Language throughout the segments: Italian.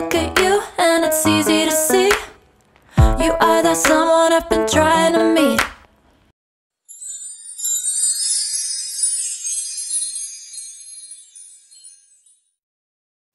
look at you and it's easy to see You are that someone I've been trying to meet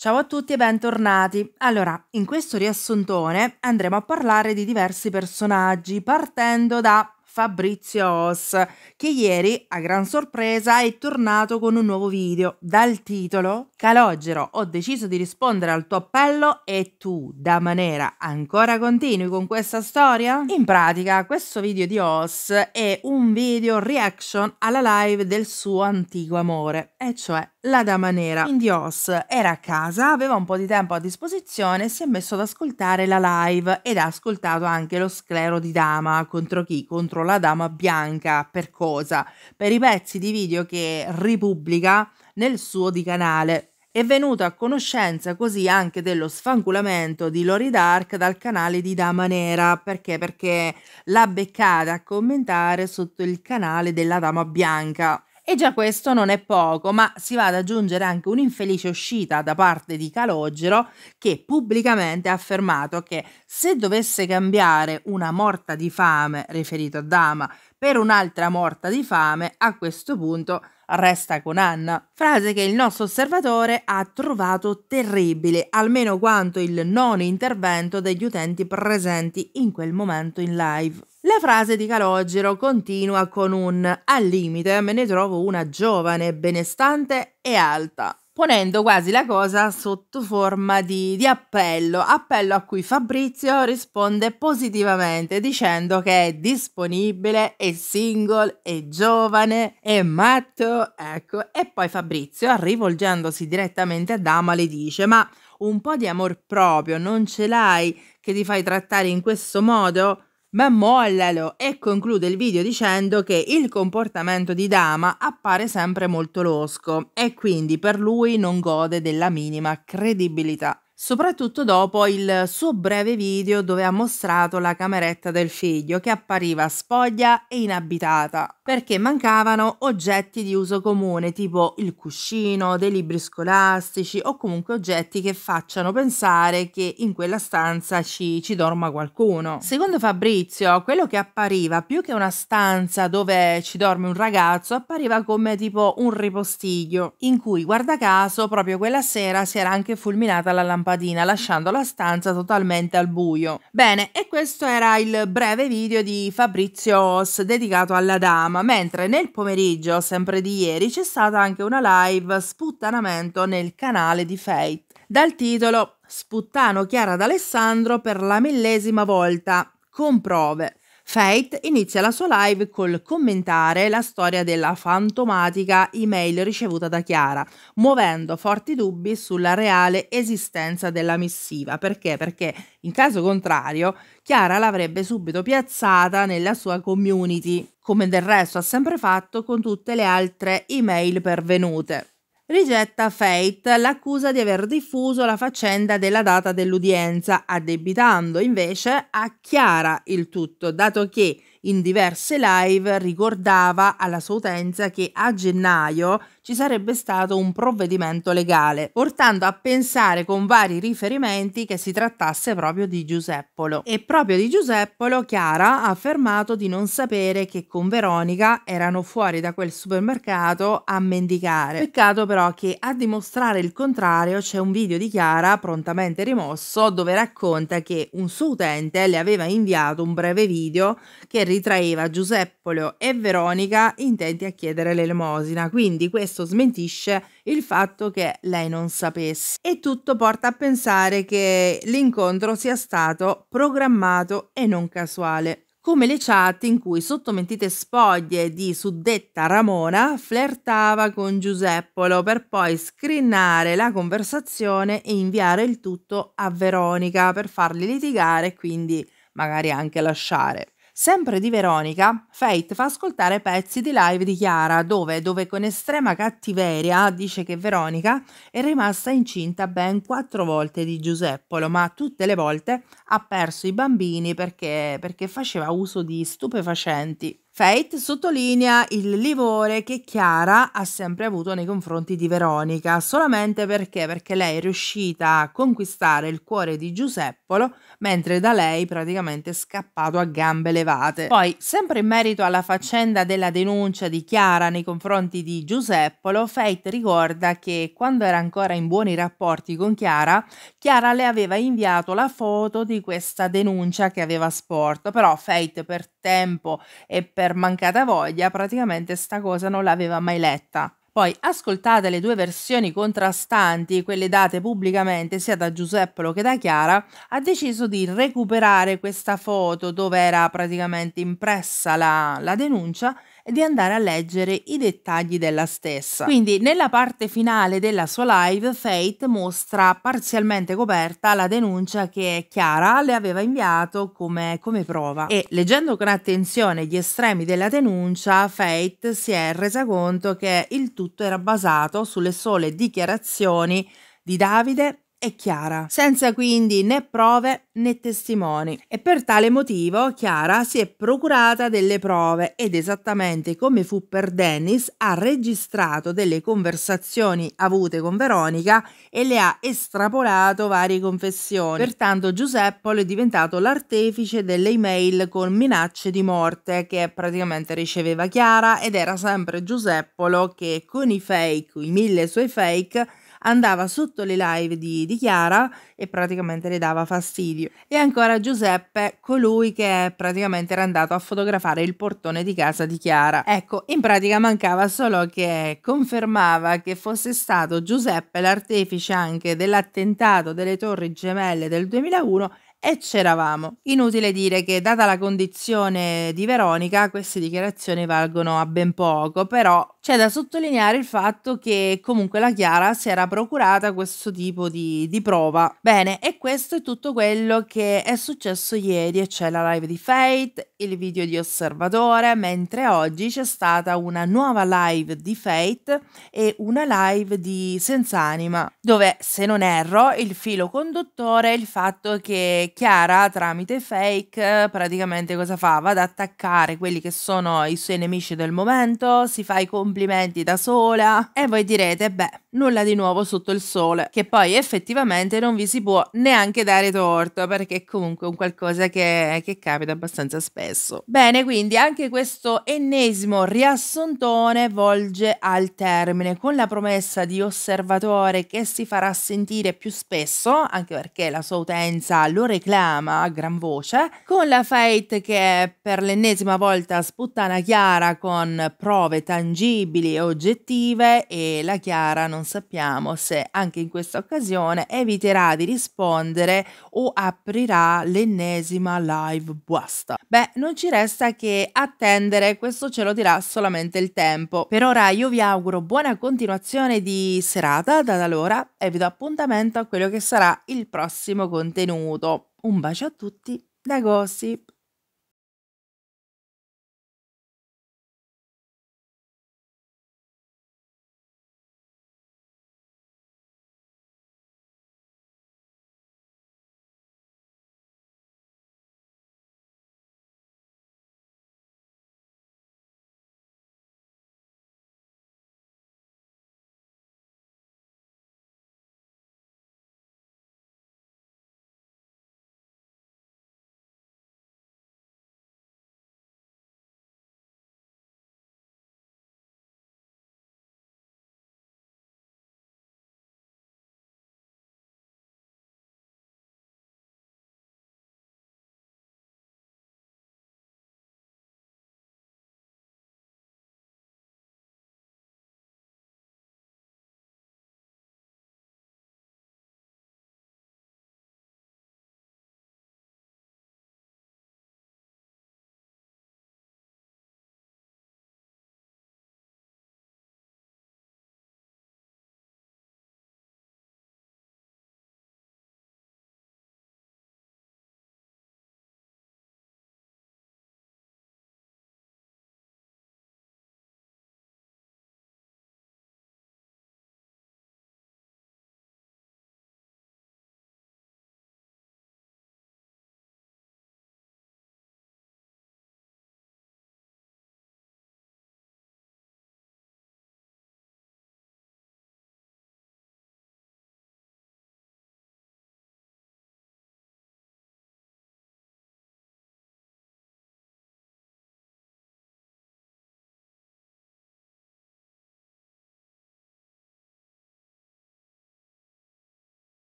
Ciao a tutti e bentornati. Allora, in questo riassuntone andremo a parlare di diversi personaggi partendo da Fabrizio Os, che ieri, a gran sorpresa, è tornato con un nuovo video dal titolo Calogero, ho deciso di rispondere al tuo appello e tu, da maniera, ancora continui con questa storia? In pratica, questo video di Os è un video reaction alla live del suo antico amore, e cioè la Dama Nera. Quindi Os era a casa, aveva un po' di tempo a disposizione e si è messo ad ascoltare la live ed ha ascoltato anche lo sclero di Dama contro chi? Contro la dama bianca per cosa? Per i pezzi di video che ripubblica nel suo di canale. È venuto a conoscenza così anche dello sfanculamento di Lori Dark dal canale di Dama Nera, perché? Perché l'ha beccata a commentare sotto il canale della Dama Bianca. E già questo non è poco, ma si va ad aggiungere anche un'infelice uscita da parte di Calogero che pubblicamente ha affermato che se dovesse cambiare una morta di fame, riferito a Dama, per un'altra morta di fame, a questo punto resta con Anna. Frase che il nostro osservatore ha trovato terribile, almeno quanto il non intervento degli utenti presenti in quel momento in live. La frase di Calogero continua con un al limite me ne trovo una giovane, benestante e alta, ponendo quasi la cosa sotto forma di, di, appello, appello a cui Fabrizio risponde positivamente dicendo che è disponibile, è single, è giovane, è matto, ecco, e poi Fabrizio rivolgendosi direttamente a Dama le dice ma un po' di amor proprio non ce l'hai che ti fai trattare in questo modo? ma mollalo e conclude il video dicendo che il comportamento di Dama appare sempre molto losco e quindi per lui non gode della minima credibilità. Soprattutto dopo il suo breve video dove ha mostrato la cameretta del figlio che appariva spoglia e inabitata, perché mancavano oggetti di uso comune, tipo il cuscino, dei libri scolastici o comunque oggetti che facciano pensare che in quella stanza ci, ci dorma qualcuno. Secondo Fabrizio, quello che appariva più che una stanza dove ci dorme un ragazzo, appariva come tipo un ripostiglio, in cui, guarda caso, proprio quella sera si era anche fulminata la lampadina, lasciando la stanza totalmente al buio. Bene, e questo era il breve video di Fabrizio dedicato alla dama programma, mentre nel pomeriggio, sempre di ieri, c'è stata anche una live sputtanamento nel canale di Fate, dal titolo Sputtano Chiara d'Alessandro per la millesima volta, con prove. Fate inizia la sua live col commentare la storia della fantomatica email ricevuta da Chiara, muovendo forti dubbi sulla reale esistenza della missiva. Perché? Perché in caso contrario Chiara l'avrebbe subito piazzata nella sua community, come del resto ha sempre fatto con tutte le altre email pervenute rigetta Fate l'accusa di aver diffuso la faccenda della data dell'udienza, addebitando invece a Chiara il tutto, dato che in diverse live ricordava alla sua utenza che a gennaio ci sarebbe stato un provvedimento legale, portando a pensare con vari riferimenti che si trattasse proprio di Giuseppolo. E proprio di Giuseppolo Chiara ha affermato di non sapere che con Veronica erano fuori da quel supermercato a mendicare. Peccato però che a dimostrare il contrario c'è un video di Chiara prontamente rimosso dove racconta che un suo utente le aveva inviato un breve video che ritraeva Giuseppolo e Veronica intenti a chiedere l'elemosina, quindi questo smentisce il fatto che lei non sapesse. E tutto porta a pensare che l'incontro sia stato programmato e non casuale come le chat in cui sotto mentite spoglie di suddetta Ramona flirtava con Giuseppolo per poi screenare la conversazione e inviare il tutto a Veronica per farli litigare e quindi magari anche lasciare. Sempre di Veronica, Fate fa ascoltare pezzi di live di Chiara, dove, dove con estrema cattiveria dice che Veronica è rimasta incinta ben quattro volte di Giuseppolo, ma tutte le volte ha perso i bambini perché, perché faceva uso di stupefacenti. Fate sottolinea il livore che Chiara ha sempre avuto nei confronti di Veronica, solamente perché, perché lei è riuscita a conquistare il cuore di Giuseppolo, mentre da lei praticamente è scappato a gambe levate. Poi, sempre in merito alla faccenda della denuncia di Chiara nei confronti di Giuseppolo, Fate ricorda che quando era ancora in buoni rapporti con Chiara, Chiara le aveva inviato la foto di questa denuncia che aveva sporto, però Fate per tempo e per per mancata voglia praticamente sta cosa non l'aveva mai letta. Poi ascoltate le due versioni contrastanti, quelle date pubblicamente sia da Giuseppolo che da Chiara, ha deciso di recuperare questa foto dove era praticamente impressa la, la denuncia di andare a leggere i dettagli della stessa. Quindi nella parte finale della sua live Fate mostra parzialmente coperta la denuncia che Chiara le aveva inviato come, come prova e leggendo con attenzione gli estremi della denuncia Fate si è resa conto che il tutto era basato sulle sole dichiarazioni di Davide e Chiara, senza quindi né prove né testimoni. E per tale motivo Chiara si è procurata delle prove ed esattamente come fu per Dennis ha registrato delle conversazioni avute con Veronica e le ha estrapolato varie confessioni. Pertanto Giuseppolo è diventato l'artefice delle email con minacce di morte che praticamente riceveva Chiara ed era sempre Giuseppolo che con i fake, i mille suoi fake, andava sotto le live di, di Chiara e praticamente le dava fastidio. E ancora Giuseppe, colui che praticamente era andato a fotografare il portone di casa di Chiara. Ecco, in pratica mancava solo che confermava che fosse stato Giuseppe l'artefice anche dell'attentato delle torri gemelle del 2001 e c'eravamo. Inutile dire che, data la condizione di Veronica, queste dichiarazioni valgono a ben poco, però c'è da sottolineare il fatto che comunque la Chiara si era procurata questo tipo di, di prova. Bene, e questo è tutto quello che è successo ieri, e c'è cioè la live di Fate, il video di Osservatore, mentre oggi c'è stata una nuova live di Fate e una live di Senza Anima, dove, se non erro, il filo conduttore è il fatto che Chiara tramite fake praticamente cosa fa? Va ad attaccare quelli che sono i suoi nemici del momento, si fa i complimenti da sola e voi direte beh nulla di nuovo sotto il sole che poi effettivamente non vi si può neanche dare torto perché comunque è un qualcosa che, che capita abbastanza spesso. Bene quindi anche questo ennesimo riassuntone volge al termine con la promessa di osservatore che si farà sentire più spesso anche perché la sua utenza lo rende reclama a gran voce, con la Fate che per l'ennesima volta sputtana Chiara con prove tangibili e oggettive e la Chiara non sappiamo se anche in questa occasione eviterà di rispondere o aprirà l'ennesima live buasta. Beh, non ci resta che attendere, questo ce lo dirà solamente il tempo. Per ora io vi auguro buona continuazione di serata da allora e vi do appuntamento a quello che sarà il prossimo contenuto. Un bacio a tutti da Gossip.